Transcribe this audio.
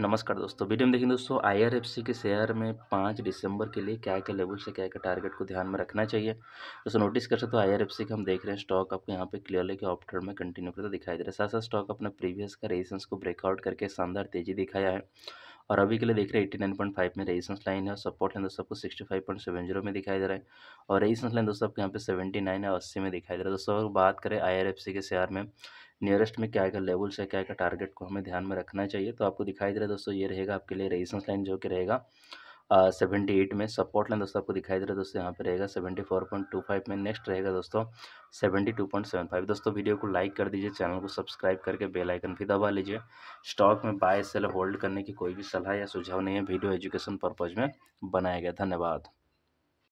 नमस्कार दोस्तों वीडियो में देखेंगे दोस्तों आईआरएफसी के शेयर में पाँच दिसंबर के लिए क्या क्या लेवल से क्या क्या टारगेट को ध्यान में रखना चाहिए दोस्तों नोटिस कर सकते हो आईआरएफसी का हम देख रहे हैं स्टॉक आपको यहाँ पे क्लियरली के ऑप्टर में कंटिन्यू करता दिखाई दे रहा है साथ साथ स्टॉक अपने प्रीवियस का रेजिस्टेंस को ब्रेकआउट करके शानदार तेजी दिखाया है और अभी के लिए देख रहे हैं एट्टी नाइन पॉइंट फाइव में रेजिस्टेंस लाइन है और सपोर्ट लाइन दोस्तों आपको sixty five point seven zero में दिखाई दे रहा है और रेजिस्टेंस लाइन दोस्तों आपको यहाँ पे सेवेंटी नाइन है अस्सी में दिखाई दे रहा है दोस्तों अगर बात करें आई के शेयर में नियरेस्ट में क्या क्या लेवल्स है क्या क्या टारगेट को हमें ध्यान में रखना चाहिए तो आपको दिखाई दे रहा है दोस्तों ये रहेगा आपके लिए रेजिस्टेंस लाइन जो कि रहेगा सेवेंटी एट में सपोर्ट लाइन दोस्तों आपको दिखाई दे रहा है दोस्तों यहाँ पे रहेगा seventy four point two five में नेक्स्ट रहेगा दोस्तों seventy two point seven five दोस्तों वीडियो को लाइक कर दीजिए चैनल को सब्सक्राइब करके बेल आइकन भी दबा लीजिए स्टॉक में बाय सेल होल्ड करने की कोई भी सलाह या सुझाव नहीं है वीडियो एजुकेशन पर्पज़ में बनाया गया धन्यवाद